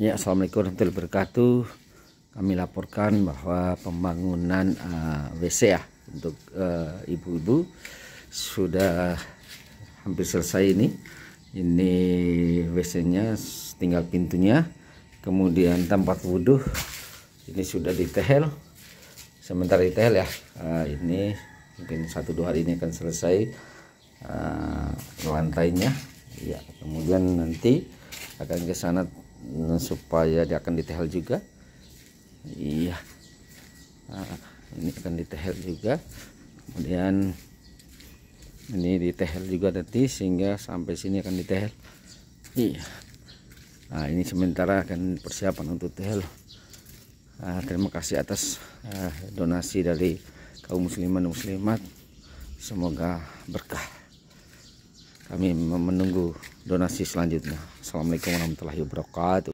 Ya, Assalamualaikum warahmatullahi wabarakatuh. Kami laporkan bahwa pembangunan uh, eh, WC ya untuk eh, ibu-ibu uh, sudah hampir selesai ini. Ini WC-nya tinggal pintunya. Kemudian tempat wudhu ini sudah ditehel. Sementara ditehel ya. Uh, ini mungkin satu dua hari ini akan selesai uh, lantainya. Ya, kemudian nanti akan ke sana Nah, supaya dia akan ditehel juga iya nah, ini akan ditehel juga kemudian ini ditehel juga nanti sehingga sampai sini akan ditehel iya nah ini sementara akan persiapan untuk tehel nah, terima kasih atas eh, donasi dari kaum musliman muslimat semoga berkah kami menunggu donasi selanjutnya. Assalamualaikum warahmatullahi wabarakatuh.